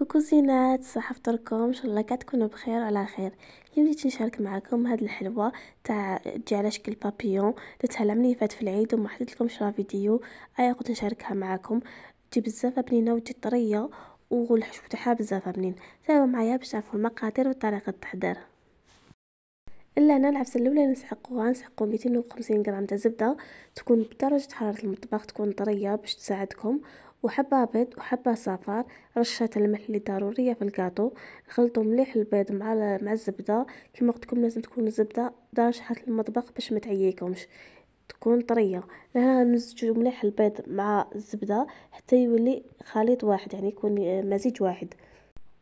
كوكو زينات صح فطركم ان شاء الله كتكونوا بخير وعلى خير اليوم جيت نشارك معكم هاد الحلوه تاع تجي على شكل بابيون درتها العام اللي فات في العيد وما حطيت لكم شرا فيديو ايا قلت نشاركها معكم تجي بزاف بنينه وتجي طريه والحشو تاعها بزاف بنين تابعوا معايا باش تعرفوا المقادير وطريقه التحضير الا انا العفسه الاولى نسحقوها نسحقو 250 غرام تاع زبده تكون بدرجه حراره المطبخ تكون طريه باش تساعدكم وحبة بيض وحبة صفار رشة الملح اللي ضرورية في الكاطو خلطوا مليح البيض مع مع الزبدة كما قلت لكم لازم تكون الزبدة درجة حرارة المطبخ باش ما تعييكمش تكون طريه لهنا نمزجو مليح البيض مع الزبده حتى يولي خليط واحد يعني يكون آه، مزيج واحد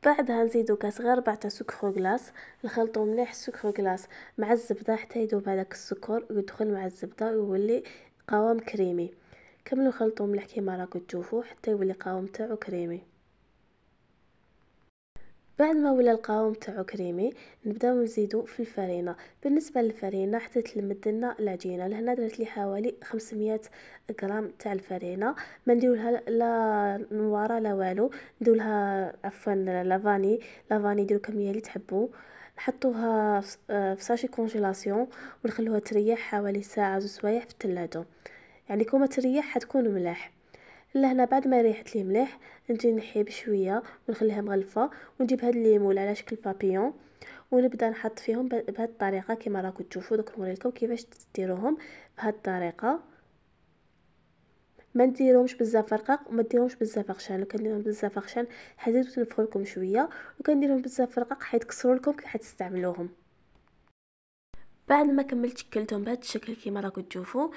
بعدها نزيدو كاس غير تاع سكر غلاس نخلطو مليح السكر غلاس مع الزبده حتى يذوب هذاك السكر ويدخل مع الزبده ويولي قوام كريمي كملوا خلطوا ملح كيما راكو تشوفوا حتى يولي القوام تاعو كريمي بعد ما ولا القوام تاعو كريمي نبداو نزيدو في الفرينه بالنسبه للفرينه حتى تلمد لنا العجينه لهنا درت لي حوالي 500 غرام تاع الفرينه ما نديرولها لا نواره لا والو نديرولها عفوا لافاني لافاني ديروا كميه اللي تحبوا نحطوها آه، في ساشي كونجيلاسيون ونخلوها تريح حوالي ساعه زوج سوايع في الثلاجه يعني كوما تريح حتكون ملاح لهنا بعد ما ريحت لي مليح نجي نحيه بشويه ونخليها مغلفه ونجيب هاد الليمون على شكل بابيون ونبدا نحط فيهم بهاد الطريقه كما راكم تشوفوا دوك نوريلكم كيفاش ديروهم بهاد الطريقه ما نديرهمش بزاف رقاق وما نديرهمش بزاف خشان لو كنديرهم بزاف خشان حيت تنفخوا لكم شويه وكنديرهم بزاف رقاق حيت كسروا لكم كي حتستعملوهم بعد ما كملت شكلتهم بهذا الشكل كيما راكم تشوفوا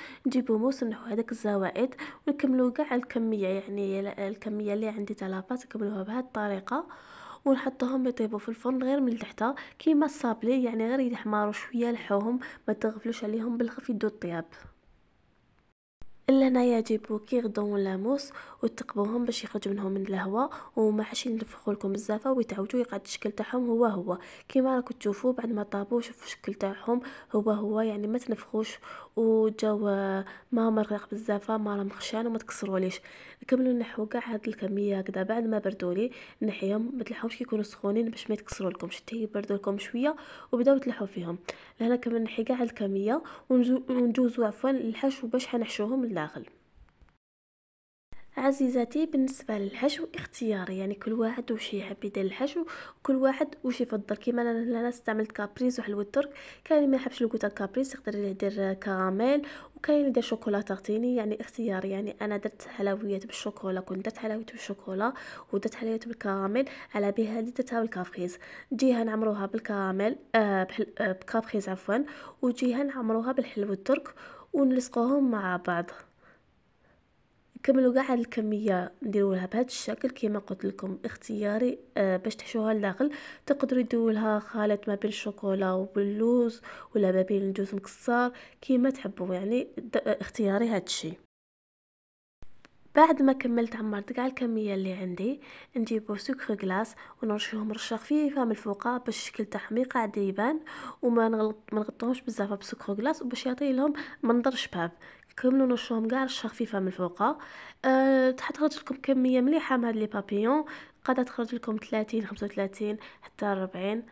موس نحو هذاك الزوائد ونكملوا كاع الكميه يعني الكميه اللي عندي تاع لاباط نكملوها بهذه الطريقه ونحطهم يطيبوا في الفرن غير من تحت كيما الصابلي يعني غير يحمروا شويه لحوهم ما تغفلوش عليهم بالخف يدو الطياب الا هنايا جيبو كيغضون لاموس وتقبوهم باش يخرج منهم من الهواء وما عادش ينفخوا لكم بزاف ويتعوجوا يقعد الشكل تاعهم هو هو كيما راكم تشوفوا بعد ما طابو شوفوا الشكل تاعهم هو هو يعني ما تنفخوش وجاو آه، ما مرق بزاف ما راه مخشان وما تكسروليش نكملوا نحو كاع هاد الكميه هكذا بعد ما بردولي نحيهم ما تلحوش يكونوا سخونين باش ما يتكسروا لكم شتي يبردوا لكم شويه وبداو تلحوا فيهم لهنا كمل نحي كاع الكميه ونجوزوا عفوا للحشو باش حنحشوهم لا الداخل عزيزاتي بالنسبه للحشو اختياري يعني كل واحد وش يحب يدير الحشو كل واحد وش يفضل كيما انا هنا استعملت كابريز وحلوى الترك كاين اللي ما يحبش لوكوتا كابريز يقدر يدير كراميل وكاين اللي يدير شوكولا تغطيني يعني اختياري يعني انا درت حلويات بالشوكولا كنت درت حلويات بالشوكولا ودرت حلويات بالكراميل على بها اللي درتها بالكابريز جيها نعمروها بالكراميل آه بحل آه بكابريز عفوا وجيها نعمروها بالحلوى الترك ونلصقوهم مع بعض كملوا كاع هاد الكميه نديروها بهذا الشكل كما قلت لكم اختياري آه باش تحشوها لداخل تقدروا لها خليط ما بين الشوكولا واللوز ولا ما بين الجوز مكسر كما تحبوا يعني آه، اختياري هذا الشيء بعد ما كملت عمرت كاع الكميه اللي عندي نجيبو سكر كلاص ونرشوه رشه خفيفه من الفوق باش الشكل تاعهم يقعد يبان وما نغلط ما نغطوهمش بزاف بسكر كلاص وباش يعطي لهم منظر شباب كملوا نشوهم كاع رشه خفيفه من الفوق أه تخرج لكم كميه مليحه من هاد لي بابيون قد تخرج لكم 30 35 حتى 40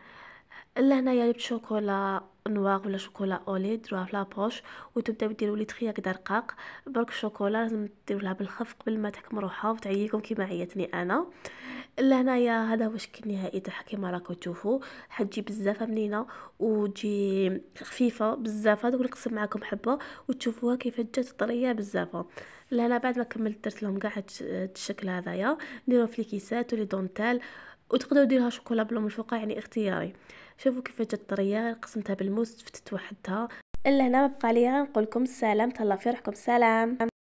لهنايا جبت شوكولا نواغ ولا شوكولا اولي ديروها في لابوش وتبداو ديروا لي تخياك كدا رقاق برك الشوكولا لازم ديروا لها بالخف قبل ما تحكم روحها وتعييكم كيما عيتني انا لهنايا هذا هو الشكل النهائي تاعها كيما راكم تشوفوا حتجي بزاف ملينه وتجي خفيفه بزاف دوك نقسم معكم حبه وتشوفوها كيف جات طريه بزاف لهنا بعد ما كملت درت لهم قاع هاد الشكل هذايا نديرو في الكيسات ولي دونتال وتقدروا ديرها شوكولا بلو من فوقها يعني اختياري شوفوا كيف جات طريه قسمتها بالموس فتت وحدها الا هنا ما بقى ليا نقول لكم السلام تهلا في روحكم سلام